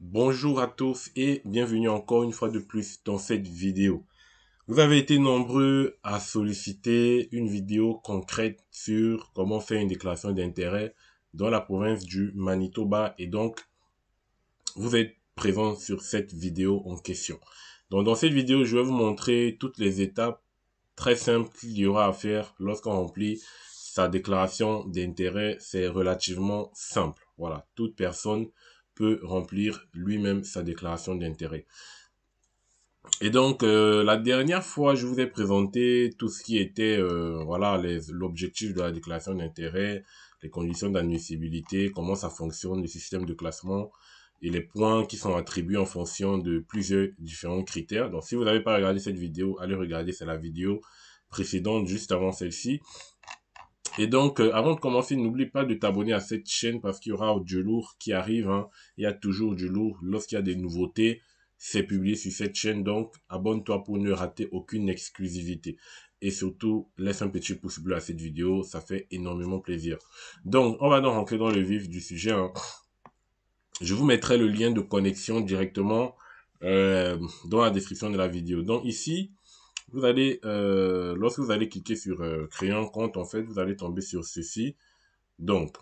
Bonjour à tous et bienvenue encore une fois de plus dans cette vidéo. Vous avez été nombreux à solliciter une vidéo concrète sur comment faire une déclaration d'intérêt dans la province du Manitoba et donc vous êtes présents sur cette vidéo en question. Donc dans cette vidéo, je vais vous montrer toutes les étapes très simples qu'il y aura à faire lorsqu'on remplit sa déclaration d'intérêt. C'est relativement simple. Voilà, toute personne remplir lui-même sa déclaration d'intérêt. Et donc euh, la dernière fois, je vous ai présenté tout ce qui était euh, voilà l'objectif de la déclaration d'intérêt, les conditions d'admissibilité, comment ça fonctionne, le système de classement et les points qui sont attribués en fonction de plusieurs différents critères. Donc si vous n'avez pas regardé cette vidéo, allez regarder, c'est la vidéo précédente juste avant celle-ci. Et donc, euh, avant de commencer, n'oublie pas de t'abonner à cette chaîne parce qu'il y aura du lourd qui arrive. Hein. Il y a toujours du lourd. Lorsqu'il y a des nouveautés, c'est publié sur cette chaîne. Donc, abonne-toi pour ne rater aucune exclusivité. Et surtout, laisse un petit pouce bleu à cette vidéo. Ça fait énormément plaisir. Donc, on va donc rentrer dans le vif du sujet. Hein. Je vous mettrai le lien de connexion directement euh, dans la description de la vidéo. Donc ici, vous allez, euh, lorsque vous allez cliquer sur euh, créer un compte, en fait, vous allez tomber sur ceci. Donc,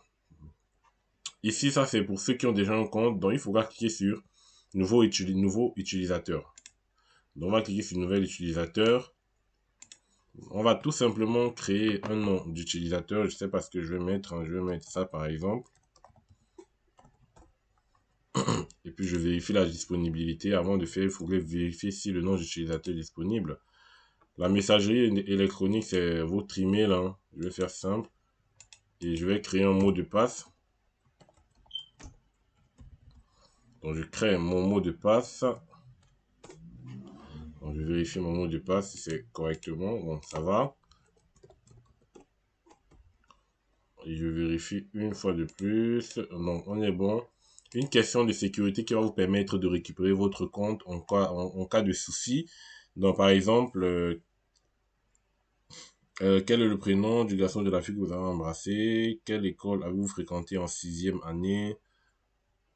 ici, ça c'est pour ceux qui ont déjà un compte. Donc, il faudra cliquer sur nouveau, nouveau utilisateur. Donc, on va cliquer sur nouvel utilisateur. On va tout simplement créer un nom d'utilisateur. Je sais pas ce que je vais mettre. Hein. je vais mettre ça par exemple. Et puis je vérifie la disponibilité. Avant de faire, il faudrait vérifier si le nom d'utilisateur est disponible. La messagerie électronique, c'est votre email. Hein. Je vais faire simple. Et je vais créer un mot de passe. Donc, je crée mon mot de passe. Donc, je vérifie mon mot de passe si c'est correctement. Bon, ça va. Et je vérifie une fois de plus. Donc, on est bon. Une question de sécurité qui va vous permettre de récupérer votre compte en cas, en cas de souci. Donc, par exemple, euh, euh, quel est le prénom du garçon de la fille que vous avez embrassé Quelle école avez-vous fréquenté en sixième année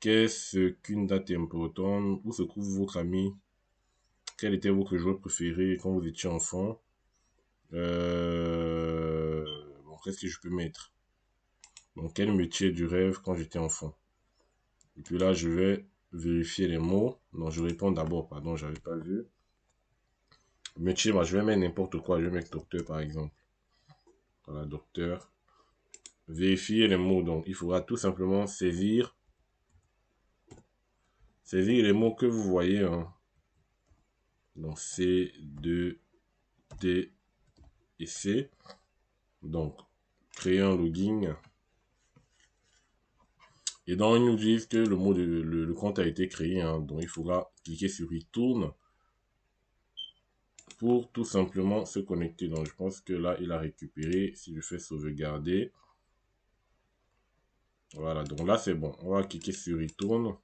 Qu'est-ce qu'une date importante Où se trouve votre ami Quel était votre joueur préféré quand vous étiez enfant euh, Bon, qu'est-ce que je peux mettre Donc, quel métier du rêve quand j'étais enfant Et puis là, je vais vérifier les mots. Non, je réponds d'abord, pardon, j'avais pas vu sais, moi, je vais mettre n'importe quoi. Je vais mettre docteur, par exemple. Voilà, docteur. Vérifier les mots. Donc, il faudra tout simplement saisir. Saisir les mots que vous voyez. Hein. Donc, C, 2, T et C. Donc, créer un login. Et donc, ils nous disent que le, mot le, compte a été créé. Hein. Donc, il faudra cliquer sur Retourne pour tout simplement se connecter. Donc, je pense que là, il a récupéré. Si je fais sauvegarder. Voilà, donc là, c'est bon. On va cliquer sur retourne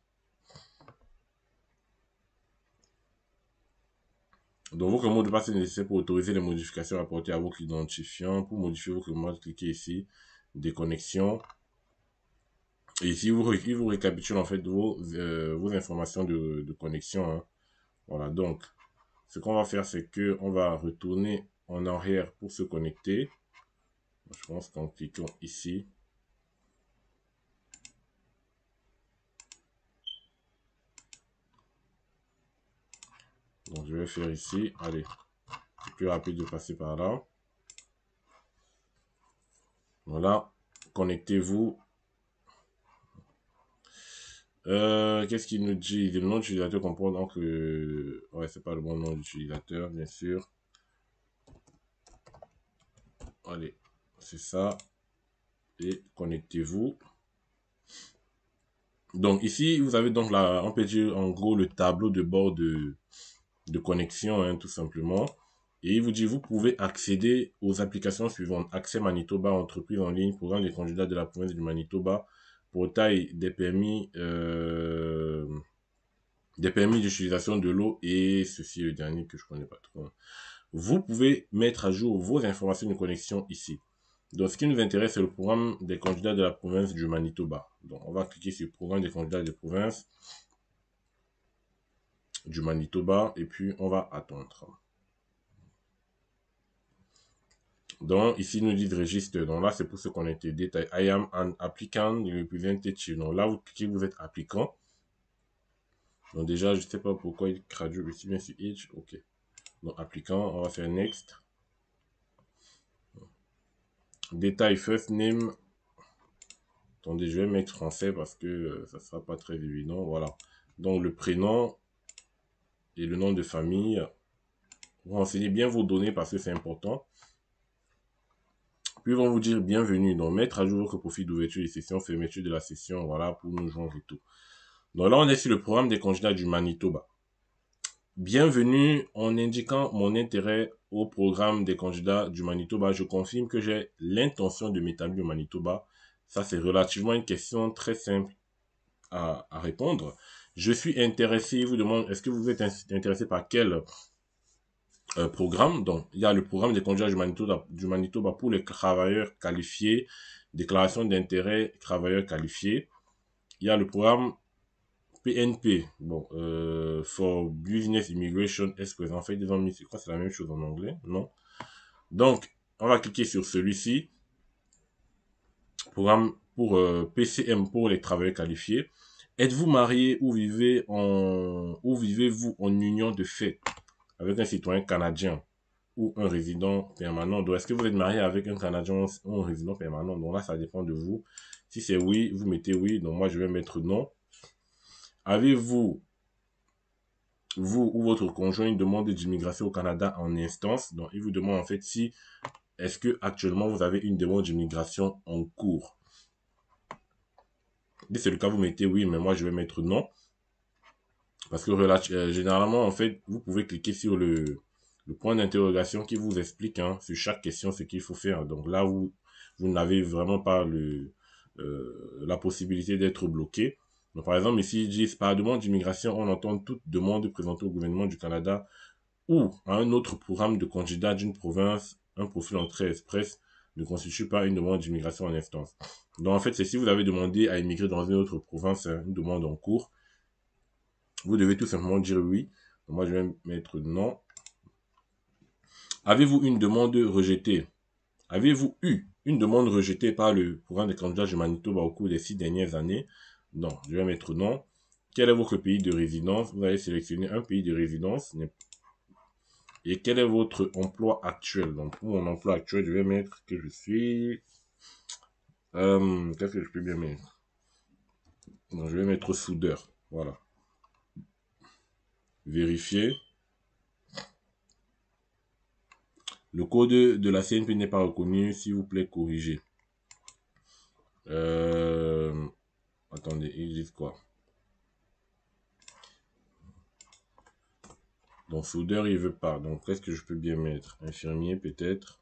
Donc, votre mot de passe est nécessaire pour autoriser les modifications apportées à vos identifiant. Pour modifier votre mot, cliquez ici, déconnexion. Et ici, vous, il vous récapitule en fait vos, euh, vos informations de, de connexion. Hein. Voilà, donc, ce qu'on va faire, c'est que on va retourner en arrière pour se connecter. Je pense qu'en cliquant ici, Donc je vais faire ici. Allez, c'est plus rapide de passer par là. Voilà, connectez-vous euh, qu'est-ce qu'il nous dit Le nom d'utilisateur comprend donc... Euh... Ouais, c'est pas le bon nom d'utilisateur, bien sûr. Allez, c'est ça. Et connectez-vous. Donc ici, vous avez donc la on peut dire en gros le tableau de bord de, de connexion, hein, tout simplement. Et il vous dit, vous pouvez accéder aux applications suivantes. Accès Manitoba, entreprise en ligne, programme des candidats de la province du Manitoba, taille des permis, euh, des permis d'utilisation de l'eau et ceci est le dernier que je connais pas trop. Vous pouvez mettre à jour vos informations de connexion ici. Donc, ce qui nous intéresse, c'est le programme des candidats de la province du Manitoba. Donc, on va cliquer sur le programme des candidats de province du Manitoba et puis on va attendre. Donc, ici, nous dit registre. Donc là, c'est pour ce qu'on était détail I am an applicant representative. Donc là, vous cliquez, vous êtes applicant. Donc déjà, je ne sais pas pourquoi il traduit ici, bien sûr, H. OK. Donc, applicant, on va faire next. Détail, first name. Attendez, je vais mettre français parce que euh, ça ne sera pas très évident. Voilà. Donc, le prénom et le nom de famille. Vous renseignez bien vos données parce que c'est important. Puis, vont vous dire bienvenue. Donc, mettre à jour que profil d'ouverture des sessions, fermeture de la session, voilà, pour nous joindre et tout. Donc là, on est sur le programme des candidats du Manitoba. Bienvenue en indiquant mon intérêt au programme des candidats du Manitoba. Je confirme que j'ai l'intention de m'établir au Manitoba. Ça, c'est relativement une question très simple à, répondre. Je suis intéressé, vous demande, est-ce que vous êtes intéressé par quel programme. Donc, il y a le programme des congés du Manitoba, du pour les travailleurs qualifiés, déclaration d'intérêt travailleurs qualifiés. Il y a le programme PNP, bon, euh, for Business Immigration est En fait, crois que c'est la même chose en anglais, non Donc, on va cliquer sur celui-ci. Programme pour euh, PCM pour les travailleurs qualifiés. Êtes-vous marié ou vivez en ou vivez-vous en union de fait avec un citoyen canadien ou un résident permanent. Donc, est-ce que vous êtes marié avec un Canadien ou un résident permanent Donc là, ça dépend de vous. Si c'est oui, vous mettez oui. Donc moi, je vais mettre non. Avez-vous, vous ou votre conjoint, une demande d'immigration au Canada en instance Donc, il vous demande en fait si, est-ce que actuellement vous avez une demande d'immigration en cours Si c'est le cas, vous mettez oui, mais moi, je vais mettre non. Parce que euh, généralement, en fait, vous pouvez cliquer sur le, point d'interrogation qui vous explique hein, sur chaque question ce qu'il faut faire. Donc là, vous, vous n'avez vraiment pas le, euh, la possibilité d'être bloqué. Donc, par exemple, ici, ils disent par demande d'immigration, on entend toute demande présentée au gouvernement du Canada ou à un autre programme de candidats d'une province, un profil entrée express ne constitue pas une demande d'immigration en instance. Donc en fait, c'est si vous avez demandé à immigrer dans une autre province, hein, une demande en cours, vous devez tout simplement dire oui. Moi, je vais mettre non. Avez-vous une demande rejetée Avez-vous eu une demande rejetée par le programme de candidats du Manitoba au cours des six dernières années Non, je vais mettre non. Quel est votre pays de résidence Vous allez sélectionner un pays de résidence. Et quel est votre emploi actuel Donc, pour mon emploi actuel, je vais mettre que je suis... Euh, qu'est-ce que je peux bien mettre Je vais mettre soudeur. Voilà vérifier. Le code de la CNP n'est pas reconnu. S'il vous plaît, corrigez. Euh, attendez, ils dit quoi Donc, soudeur, il veut pas. Donc, est ce que je peux bien mettre Infirmier, peut-être.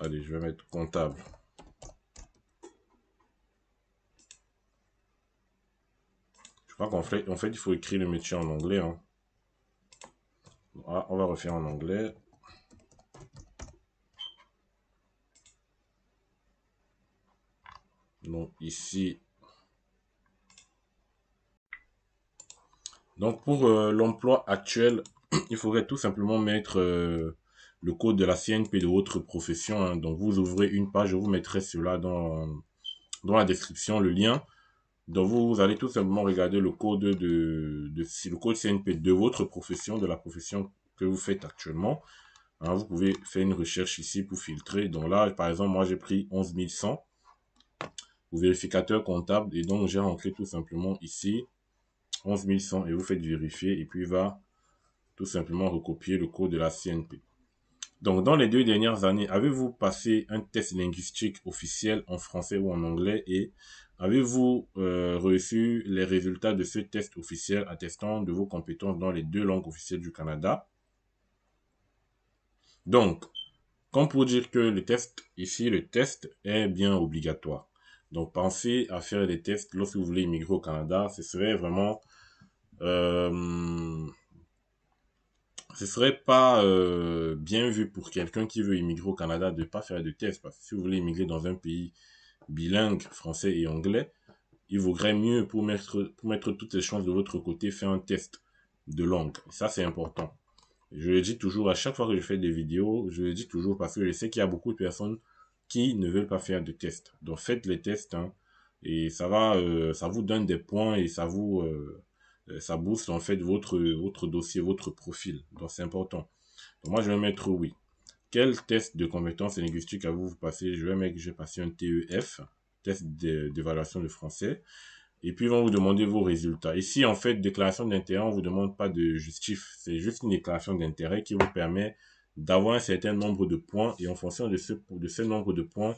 Allez, je vais mettre comptable. crois fait, en fait, il faut écrire le métier en anglais. Hein. Ah, on va refaire en anglais. Donc ici. Donc pour euh, l'emploi actuel, il faudrait tout simplement mettre euh, le code de la CNP de votre profession. Hein. Donc vous ouvrez une page, je vous mettrai cela dans, dans la description, le lien. Donc vous, allez tout simplement regarder le code de, le code CNP de votre profession, de la profession que vous faites actuellement. Hein, vous pouvez faire une recherche ici pour filtrer. Donc là, par exemple, moi j'ai pris 11100 ou vérificateur comptable et donc j'ai rentré tout simplement ici 11100 et vous faites vérifier et puis il va tout simplement recopier le code de la CNP. Donc, dans les deux dernières années, avez-vous passé un test linguistique officiel en français ou en anglais et Avez-vous euh, reçu les résultats de ce test officiel attestant de vos compétences dans les deux langues officielles du Canada Donc, comme pour dire que le test, ici, le test est bien obligatoire. Donc, pensez à faire des tests lorsque vous voulez immigrer au Canada. Ce serait vraiment... Euh, ce serait pas euh, bien vu pour quelqu'un qui veut immigrer au Canada de ne pas faire de tests. Parce que si vous voulez immigrer dans un pays bilingue français et anglais, il vaudrait mieux pour mettre, toutes les chances de votre côté, faire un test de langue. Ça, c'est important. Je le dis toujours, à chaque fois que je fais des vidéos, je le dis toujours parce que je sais qu'il y a beaucoup de personnes qui ne veulent pas faire de test Donc faites les tests hein. et ça va, euh, ça vous donne des points et ça vous, euh, euh, ça booste en fait votre, dossier, votre profil. Donc c'est important. moi je vais mettre oui test de compétences linguistique à vous passé Je vais j'ai passé un TEF, test d'évaluation de français. Et puis, ils vont vous demander vos résultats. Ici, en fait, déclaration d'intérêt, on ne vous demande pas de justif. C'est juste une déclaration d'intérêt qui vous permet d'avoir un certain nombre de points. Et en fonction de ce, nombre de points,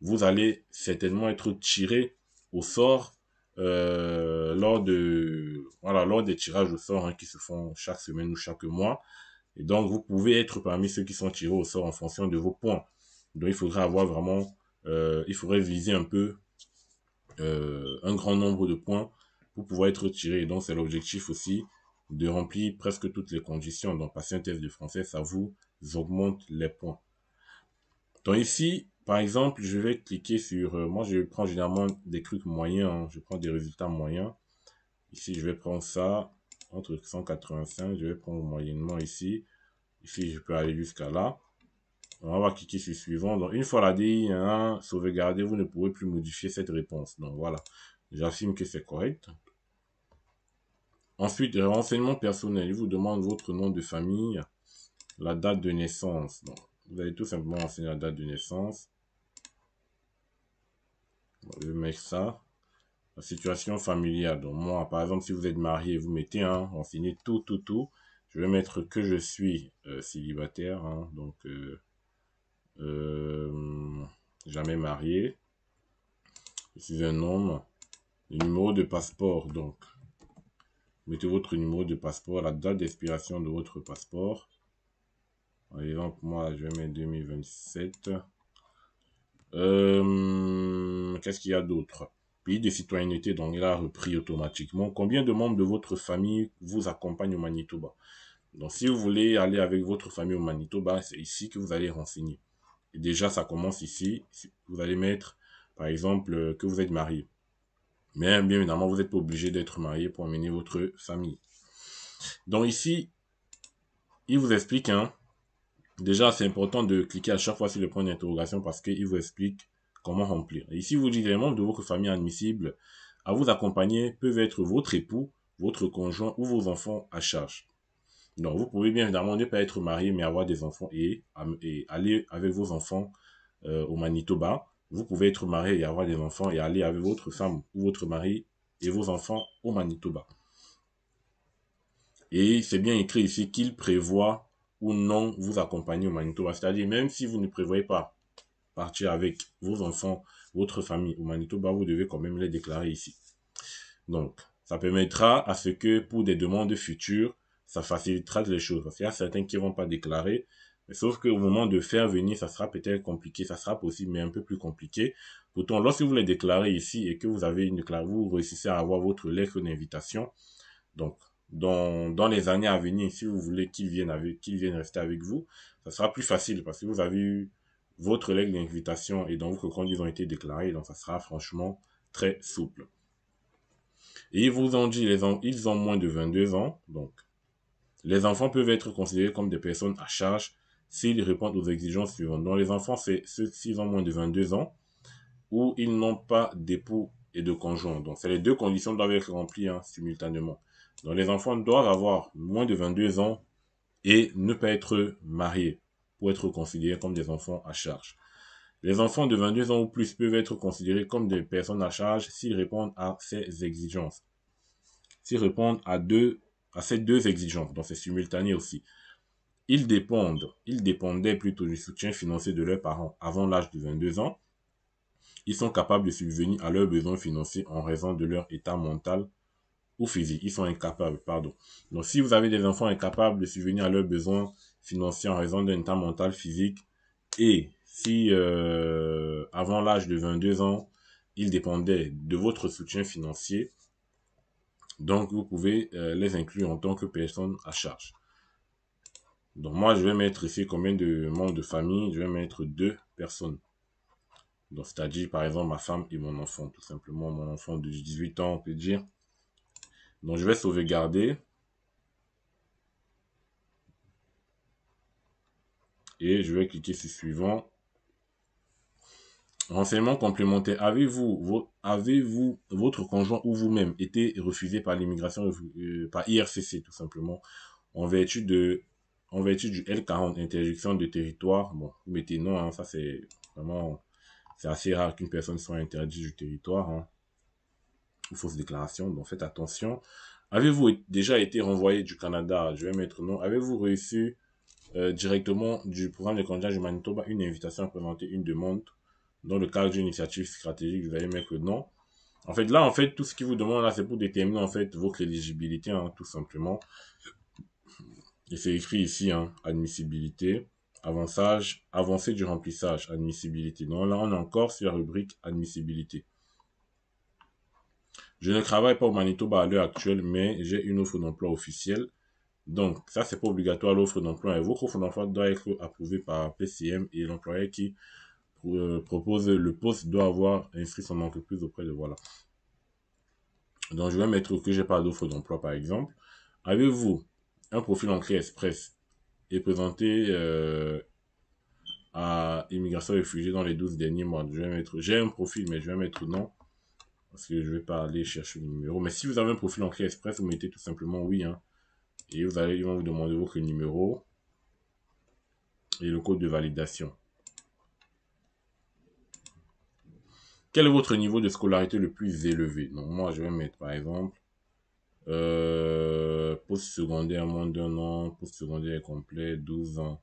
vous allez certainement être tiré au sort euh, lors de voilà lors des tirages au sort hein, qui se font chaque semaine ou chaque mois et donc, vous pouvez être parmi ceux qui sont tirés au sort en fonction de vos points. Donc, il faudrait avoir vraiment, euh, il faudrait viser un peu euh, un grand nombre de points pour pouvoir être tiré. Donc, c'est l'objectif aussi de remplir presque toutes les conditions. Donc, passer un test de français, ça vous augmente les points. Donc, ici, par exemple, je vais cliquer sur... Euh, moi, je prends généralement des trucs moyens. Hein. je prends des résultats moyens. Ici, je vais prendre ça entre 185. Je vais prendre moyennement ici. Ici, je peux aller jusqu'à là. On va cliquer sur suivant. Donc, une fois la DI hein, sauvegardée, vous ne pourrez plus modifier cette réponse. Donc, voilà. J'assume que c'est correct. Ensuite, renseignement personnel. Il vous demande votre nom de famille, la date de naissance. vous allez tout simplement renseigner la date de naissance. je vais mettre ça situation familiale. Donc moi, par exemple, si vous êtes marié, vous mettez un, hein, tout, tout, tout. Je vais mettre que je suis euh, célibataire, hein. donc euh, euh, jamais marié. Je suis un homme. Le numéro de passeport, donc. Mettez votre numéro de passeport, la date d'expiration de votre passeport. Par exemple, moi, je vais mettre 2027. Qu'est-ce qu'il y a d'autre pays de citoyenneté dont il a repris automatiquement, combien de membres de votre famille vous accompagnent au Manitoba Donc si vous voulez aller avec votre famille au Manitoba, c'est ici que vous allez renseigner. Et déjà, ça commence ici. Vous allez mettre, par exemple, euh, que vous êtes marié. Mais bien évidemment, vous n'êtes pas obligé d'être marié pour amener votre famille. Donc ici, il vous explique, hein, déjà c'est important de cliquer à chaque fois sur le point d'interrogation parce qu'il vous explique comment remplir. ici, vous dites les membres de votre famille admissible à vous accompagner peuvent être votre époux, votre conjoint ou vos enfants à charge. Donc, vous pouvez bien évidemment ne pas être marié, mais avoir des enfants et, aller avec vos enfants euh, au Manitoba. Vous pouvez être marié et avoir des enfants et aller avec votre femme ou votre mari et vos enfants au Manitoba. Et c'est bien écrit ici qu'il prévoit ou non vous accompagner au Manitoba. C'est-à-dire, même si vous ne prévoyez pas partir avec vos enfants, votre famille au Manitoba, vous devez quand même les déclarer ici. Donc, ça permettra à ce que pour des demandes futures, ça facilitera les choses. Il y a certains qui ne vont pas déclarer, mais sauf qu'au moment de faire venir, ça sera peut-être compliqué, ça sera possible, mais un peu plus compliqué. Pourtant, lorsque vous les déclarez ici et que vous avez une déclaration, vous réussissez à avoir votre lettre d'invitation. Donc, dans, dans, les années à venir, si vous voulez qu'ils viennent, qu'ils viennent rester avec vous, ça sera plus facile parce que vous avez eu votre lettre d'invitation et donc vos conditions ont été déclarées, donc ça sera franchement très souple. Et ils vous ont dit, les ils ont moins de 22 ans, donc les enfants peuvent être considérés comme des personnes à charge s'ils répondent aux exigences suivantes. Donc les enfants, c'est ceux qui ont moins de 22 ans ou ils n'ont pas d'époux et de conjoint. Donc c'est les deux conditions doivent être remplies hein, simultanément. Donc les enfants doivent avoir moins de 22 ans et ne pas être mariés pour être considérés comme des enfants à charge. Les enfants de 22 ans ou plus peuvent être considérés comme des personnes à charge s'ils répondent à ces exigences. S'ils répondent à, deux, à ces deux exigences, donc c'est simultané aussi. Ils dépendent, ils dépendaient plutôt du soutien financier de leurs parents avant l'âge de 22 ans. Ils sont capables de subvenir à leurs besoins financiers en raison de leur état mental ou physiques. Ils sont incapables, pardon. Donc, si vous avez des enfants incapables de subvenir à leurs besoins financiers en raison d'un état mental physique, et si euh, avant l'âge de 22 ans, ils dépendaient de votre soutien financier, donc vous pouvez euh, les inclure en tant que personne à charge. Donc moi, je vais mettre ici combien de membres de famille Je vais mettre deux personnes. Donc c'est-à-dire par exemple ma femme et mon enfant, tout simplement. Mon enfant de 18 ans, on peut dire. Donc, je vais sauvegarder. Et je vais cliquer sur suivant. Renseignements complémentaire. Avez-vous votre conjoint ou vous-même été refusé par l'immigration, euh, par IRCC tout simplement, en vertu, de, en du L40, interdiction de territoire Bon, vous mettez non, hein, ça c'est vraiment, c'est assez rare qu'une personne soit interdite du territoire. Hein ou fausse déclaration. Donc faites attention. Avez-vous déjà été renvoyé du Canada Je vais mettre non. Avez-vous reçu euh, directement du programme de candidat du Manitoba une invitation à présenter une demande dans le cadre d'une initiative stratégique Vous allez mettre non. En fait, là, en fait, tout ce qui vous demande, là, c'est pour déterminer, en fait, votre éligibilité, hein, tout simplement. Et c'est écrit ici, hein, admissibilité, avançage, avancée du remplissage, admissibilité. non là, on est encore sur la rubrique admissibilité. Je ne travaille pas au Manitoba à l'heure actuelle, mais j'ai une offre d'emploi officielle. Donc, ça, c'est pas obligatoire, l'offre d'emploi. Et votre offre d'emploi doit être approuvée par PCM et l'employeur qui euh, propose le poste doit avoir inscrit son entreprise auprès de voilà. Donc, je vais mettre que j'ai pas d'offre d'emploi, par exemple. Avez-vous un profil ancré express et présenté euh, à immigration réfugiés dans les 12 derniers mois Je vais mettre, j'ai un profil, mais je vais mettre non parce que je vais pas aller chercher le numéro. Mais si vous avez un profil en clé express, vous mettez tout simplement oui. Hein. et vous allez, ils vont vous demander votre numéro et le code de validation. Quel est votre niveau de scolarité le plus élevé Donc moi, je vais mettre par exemple euh, post-secondaire moins d'un an, post-secondaire complet 12 ans,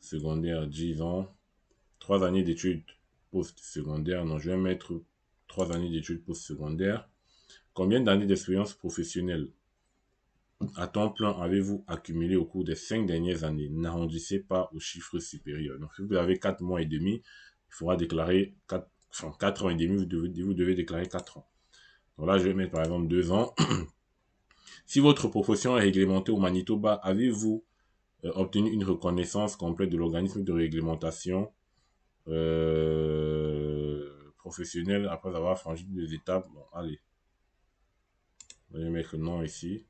secondaire 10 ans, 3 années d'études post-secondaire. Non, je vais mettre trois années d'études postsecondaires. Combien d'années d'expérience professionnelle à temps plein avez-vous accumulé au cours des cinq dernières années N'arrondissez pas au chiffre supérieur. Donc, si vous avez quatre mois et demi, il faudra déclarer quatre, enfin, quatre ans et demi, vous devez, déclarer quatre ans. Donc là, je vais mettre par exemple deux ans. si votre profession est réglementée au Manitoba, avez-vous euh, obtenu une reconnaissance complète de l'organisme de réglementation euh, professionnel après avoir franchi deux étapes. allez. Je vais mettre le nom ici.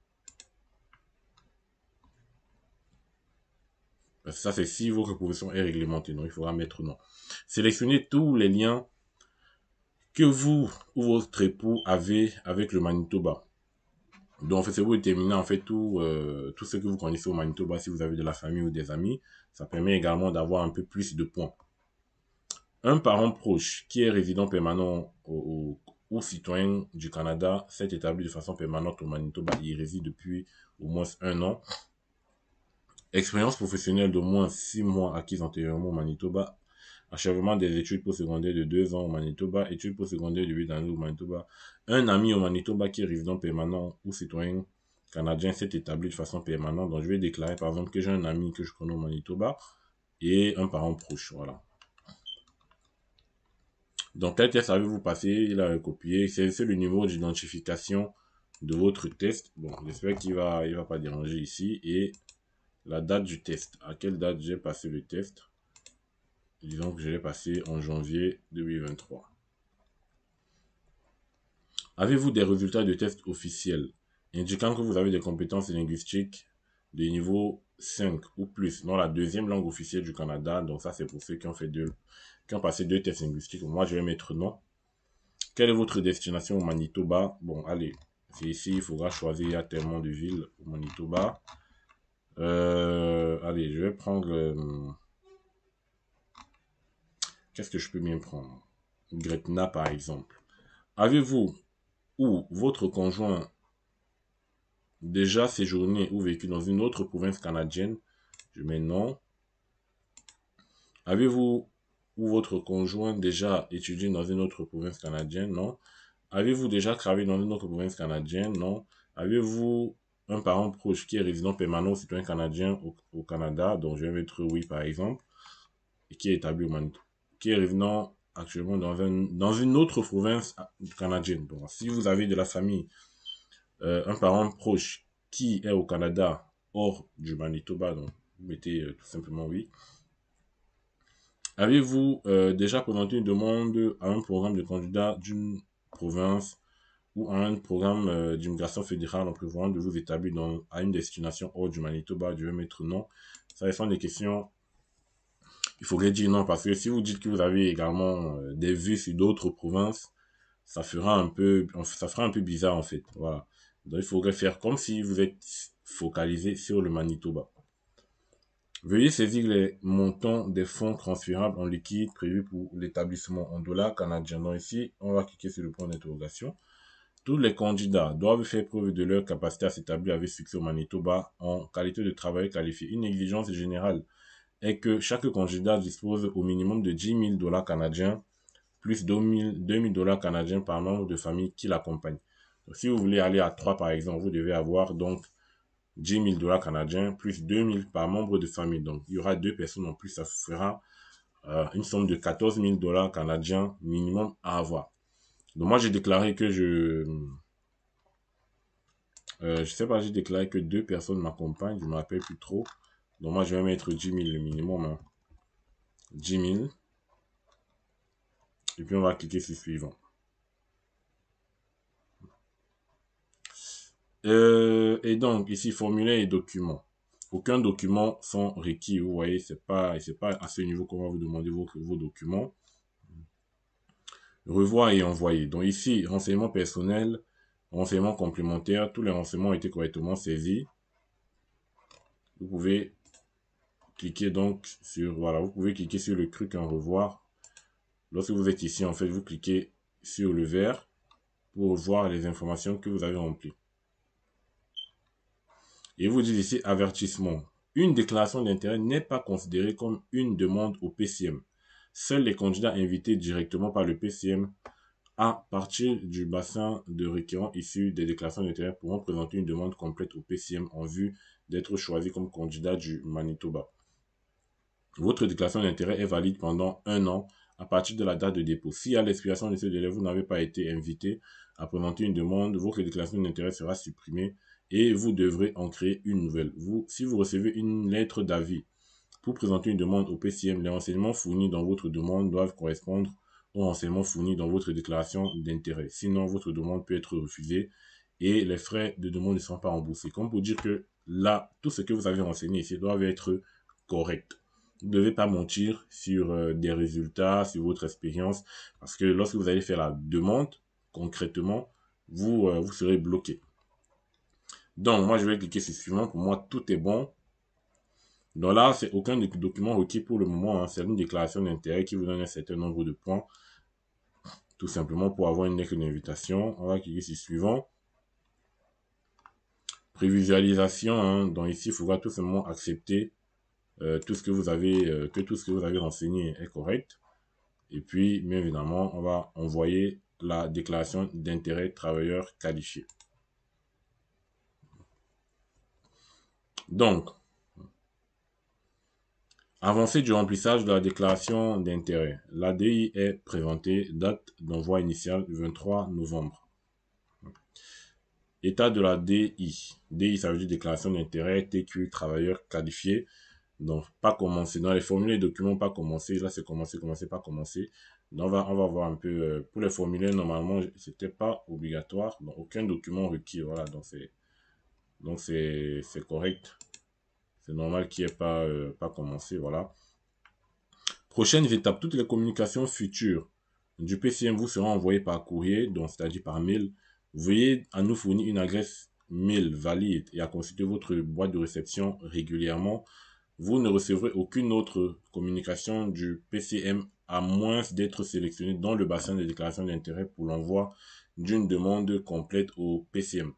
ça, c'est si votre profession est réglementée. non il faudra mettre non. Sélectionnez tous les liens que vous ou votre époux avez avec le Manitoba. Donc, en c'est vous déterminer en fait tout, euh, tout ce que vous connaissez au Manitoba si vous avez de la famille ou des amis. Ça permet également d'avoir un peu plus de points. Un parent proche qui est résident permanent ou citoyen du Canada s'est établi de façon permanente au Manitoba Il réside depuis au moins un an. Expérience professionnelle d'au moins six mois acquise antérieurement au Manitoba. Achèvement des études postsecondaires de deux ans au Manitoba, études postsecondaires de huit ans au Manitoba. Un ami au Manitoba qui est résident permanent ou citoyen canadien s'est établi de façon permanente. Donc je vais déclarer par exemple que j'ai un ami que je connais au Manitoba et un parent proche. Voilà. Donc quel test avez-vous passé Il a copié. C'est le niveau d'identification de votre test. Bon, j'espère qu'il va, il va pas déranger ici. Et la date du test. À quelle date j'ai passé le test Disons que je l'ai passé en janvier 2023. Avez-vous des résultats de test officiels indiquant que vous avez des compétences linguistiques de niveau 5 ou plus dans la deuxième langue officielle du Canada. Donc ça, c'est pour ceux qui ont fait deux, qui ont passé deux tests linguistiques. Moi, je vais mettre non. Quelle est votre destination au Manitoba Bon, allez, c'est ici, il faudra choisir Il y a tellement de villes au Manitoba. Euh, allez, je vais prendre... Euh, qu'est-ce que je peux bien prendre Gretna, par exemple. Avez-vous ou votre conjoint déjà séjourné ou vécu dans une autre province canadienne Je mets non. Avez-vous ou votre conjoint déjà étudié dans une autre province canadienne Non. Avez-vous déjà travaillé dans une autre province canadienne Non. Avez-vous un parent proche qui est résident permanent ou citoyen canadien au, Canada dont je vais mettre oui, par exemple, et qui est établi au Manitoba, qui est résident actuellement dans, dans une autre province ah, canadienne. Donc, si vous avez de la famille, euh, un parent proche qui est au Canada, hors du Manitoba, donc, vous mettez euh, tout simplement oui. Avez-vous euh, déjà présenté une demande à un programme de candidat d'une province ou à un programme euh, d'immigration fédérale en prévoyant de vous établir à une destination hors du Manitoba Je vais mettre non. Ça sont des questions. Il faudrait dire non parce que si vous dites que vous avez également euh, des vues sur d'autres provinces, ça fera un peu, ça fera un peu bizarre en fait. Voilà. Donc il faudrait faire comme si vous êtes focalisé sur le Manitoba. Veuillez saisir les montants des fonds transférables en liquide prévus pour l'établissement en dollars canadiens. Donc ici, on va cliquer sur le point d'interrogation. Tous les candidats doivent faire preuve de leur capacité à s'établir avec succès au Manitoba en qualité de travail qualifié. Une exigence générale est que chaque candidat dispose au minimum de 10 000 dollars canadiens plus 2 000 dollars canadiens par membre de famille qui l'accompagne. Si vous voulez aller à 3 par exemple, vous devez avoir donc 10 000 dollars canadiens plus 2 000 par membre de famille. Donc, il y aura deux personnes en plus, ça fera euh, une somme de 14 000 dollars canadiens minimum à avoir. Donc, moi, j'ai déclaré que je... Euh, je sais pas, j'ai déclaré que deux personnes m'accompagnent, je ne me rappelle plus trop. Donc, moi, je vais mettre 10 000 le minimum. 10 hein. 000. Et puis, on va cliquer sur suivant. Euh, et donc, ici, formulaire et documents. Aucun document sont requis. Vous voyez, c'est pas, pas à ce niveau qu'on va vous demander vos, documents. Revoir et envoyer. Donc ici, renseignements personnels, renseignements complémentaires, tous les renseignements ont été correctement saisis. Vous pouvez cliquer donc sur, voilà, vous pouvez cliquer sur le truc en revoir. Lorsque vous êtes ici, en fait, vous cliquez sur le vert pour voir les informations que vous avez remplies. Et vous dites ici avertissement. Une déclaration d'intérêt n'est pas considérée comme une demande au PCM. Seuls les candidats invités directement par le PCM à partir du bassin de requérants issus des déclarations d'intérêt pourront présenter une demande complète au PCM en vue d'être choisi comme candidat du Manitoba. Votre déclaration d'intérêt est valide pendant un an à partir de la date de dépôt. Si à l'expiration de ce délai, vous n'avez pas été invité à présenter une demande, votre déclaration d'intérêt sera supprimée et vous devrez en créer une nouvelle. Vous, si vous recevez une lettre d'avis pour présenter une demande au PCM, les renseignements fournis dans votre demande doivent correspondre aux renseignements fournis dans votre déclaration d'intérêt. Sinon, votre demande peut être refusée et les frais de demande ne sont pas remboursés. Comme pour dire que là, tout ce que vous avez renseigné ici doit être correct. Vous ne devez pas mentir sur euh, des résultats, sur votre expérience, parce que lorsque vous allez faire la demande, concrètement, vous, euh, vous serez bloqué. Donc, moi, je vais cliquer sur suivant. Pour moi, tout est bon. Donc là, c'est aucun document requis pour le moment. Hein. C'est une déclaration d'intérêt qui vous donne un certain nombre de points. Tout simplement pour avoir une lettre d'invitation. On va cliquer sur suivant. Prévisualisation. Hein. Donc ici, il faudra tout simplement accepter euh, tout ce que vous avez, euh, que tout ce que vous avez renseigné est correct. Et puis, bien évidemment, on va envoyer la déclaration d'intérêt travailleur qualifié. Donc, avancée du remplissage de la déclaration d'intérêt. La DI est présentée, date d'envoi initial 23 novembre. État de la DI. DI, ça veut dire déclaration d'intérêt, TQ, travailleur qualifié. Donc, pas commencé. Dans les formulaires documents, pas commencé. Là, c'est commencé, commencé, pas commencé. Donc, on va, voir un peu. Euh, pour les formulaires, normalement, c'était pas obligatoire. Donc, aucun document requis. Voilà, donc c'est donc c'est correct. C'est normal qu'il n'y ait pas, euh, pas commencé. Voilà. Prochaine étape, toutes les communications futures du PCM vous seront envoyées par courrier, donc c'est-à-dire par mail. Veuillez à nous fournir une adresse mail valide et à consulter votre boîte de réception régulièrement. Vous ne recevrez aucune autre communication du PCM à moins d'être sélectionné dans le bassin de déclaration d'intérêt pour l'envoi d'une demande complète au PCM.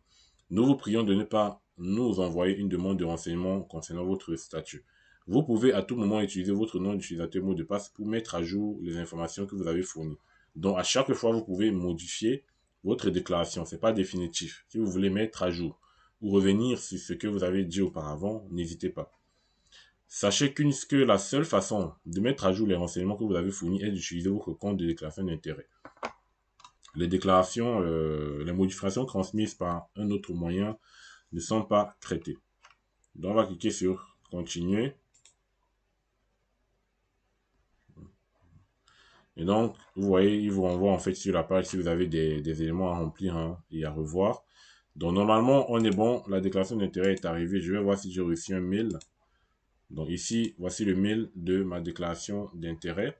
Nous vous prions de ne pas nous envoyer une demande de renseignement concernant votre statut. Vous pouvez à tout moment utiliser votre nom d'utilisateur mot de passe pour mettre à jour les informations que vous avez fournies. Donc à chaque fois, vous pouvez modifier votre déclaration. Ce n'est pas définitif. Si vous voulez mettre à jour ou revenir sur ce que vous avez dit auparavant, n'hésitez pas. Sachez qu'une que la seule façon de mettre à jour les renseignements que vous avez fournis est d'utiliser votre compte de déclaration d'intérêt les déclarations, euh, les modifications transmises par un autre moyen ne sont pas traitées. Donc, on va cliquer sur Continuer. Et donc, vous voyez, il vous renvoie en fait sur la page si vous avez des, éléments à remplir hein, et à revoir. Donc, normalement, on est bon. La déclaration d'intérêt est arrivée. Je vais voir si j'ai reçu un mail. Donc, ici, voici le mail de ma déclaration d'intérêt.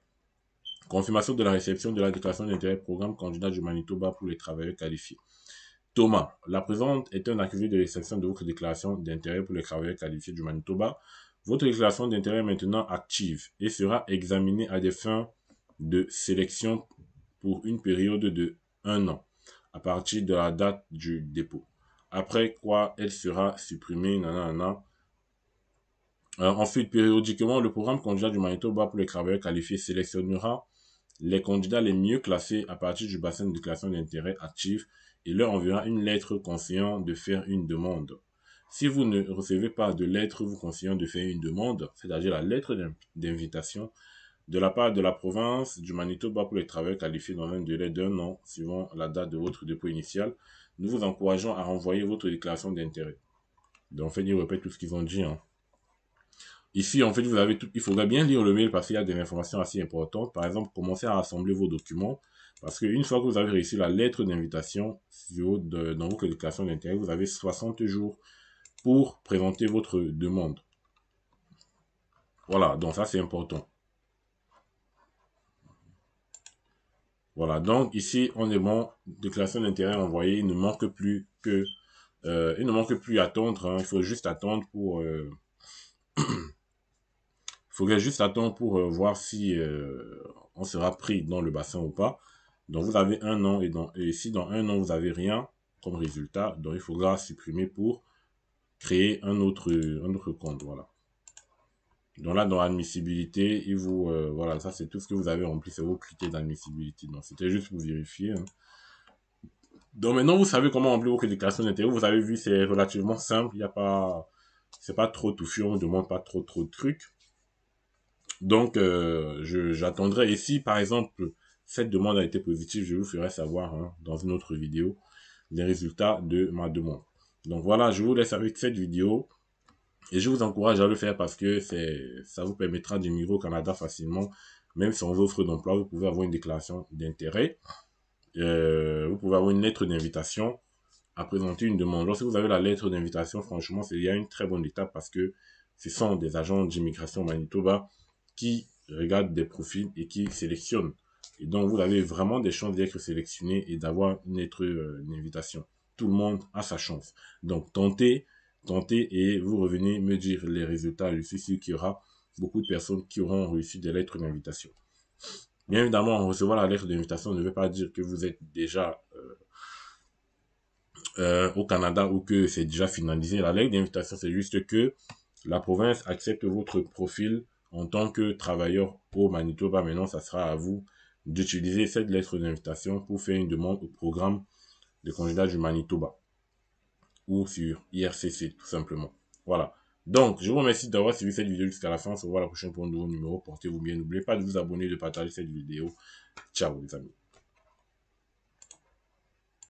Confirmation de la réception de la déclaration d'intérêt programme candidat du Manitoba pour les travailleurs qualifiés. Thomas, la présente est un accusé de réception de votre déclaration d'intérêt pour les travailleurs qualifiés du Manitoba. Votre déclaration d'intérêt est maintenant active et sera examinée à des fins de sélection pour une période de un an à partir de la date du dépôt. Après quoi, elle sera supprimée. Euh, ensuite, périodiquement, le programme candidat du Manitoba pour les travailleurs qualifiés sélectionnera les candidats les mieux classés à partir du bassin de classement d'intérêt actif et leur enverra une lettre conseillant de faire une demande. Si vous ne recevez pas de lettre vous conseillant de faire une demande, c'est-à-dire la lettre d'invitation de la part de la province du Manitoba pour les travailleurs qualifiés dans un délai d'un an suivant la date de votre dépôt initial, nous vous encourageons à renvoyer votre déclaration d'intérêt. Donc, en fait, tout ce qu'ils ont dit. Hein. Ici, en fait, vous avez il faudra bien lire le mail parce qu'il y a des informations assez importantes. Par exemple, commencez à rassembler vos documents. Parce qu'une fois que vous avez reçu la lettre d'invitation dans vos déclarations d'intérêt, vous avez 60 jours pour présenter votre demande. Voilà, donc ça c'est important. Voilà, donc ici on est bon, déclaration d'intérêt envoyée, il ne manque plus que, euh, il ne manque plus attendre, hein. il faut juste attendre pour, euh, faudrait juste attendre pour euh, voir si euh, on sera pris dans le bassin ou pas. Donc vous avez un an et, dans, et si dans un an vous n'avez rien comme résultat, donc il faudra supprimer pour créer un autre, un autre compte. Voilà. Donc là, dans admissibilité, vous, euh, voilà, ça c'est tout ce que vous avez rempli, c'est vos critères d'admissibilité. Donc c'était juste pour vérifier. Hein. Donc maintenant, vous savez comment remplir vos déclarations d'intérêt. Vous avez vu, c'est relativement simple. Il n'y a pas, c'est pas trop touffu, on ne demande pas trop trop de trucs. Donc, euh, j'attendrai. Et si, par exemple, cette demande a été positive, je vous ferai savoir hein, dans une autre vidéo les résultats de ma demande. Donc voilà, je vous laisse avec cette vidéo. Et je vous encourage à le faire parce que ça vous permettra d'immigrer au Canada facilement. Même sans offre d'emploi, vous pouvez avoir une déclaration d'intérêt. Euh, vous pouvez avoir une lettre d'invitation à présenter une demande. Lorsque vous avez la lettre d'invitation, franchement, c'est y a une très bonne étape parce que ce sont des agents d'immigration Manitoba qui regardent des profils et qui sélectionne Et donc, vous avez vraiment des chances d'être sélectionné et d'avoir une, euh, une, invitation. Tout le monde a sa chance. Donc, tentez, tentez et vous revenez me dire les résultats. Je suis sûr qu'il y aura beaucoup de personnes qui auront reçu des lettres d'invitation. Bien évidemment, recevoir la lettre d'invitation ne veut pas dire que vous êtes déjà euh, euh, au Canada ou que c'est déjà finalisé. La lettre d'invitation, c'est juste que la province accepte votre profil en tant que travailleur au Manitoba. Maintenant, ça sera à vous d'utiliser cette lettre d'invitation pour faire une demande au programme de candidat du Manitoba ou sur IRCC tout simplement. Voilà. Donc, je vous remercie d'avoir suivi cette vidéo jusqu'à la fin. On se revoit à la prochaine pour un nouveau numéro. Portez-vous bien. N'oubliez pas de vous abonner, de partager cette vidéo. Ciao les amis.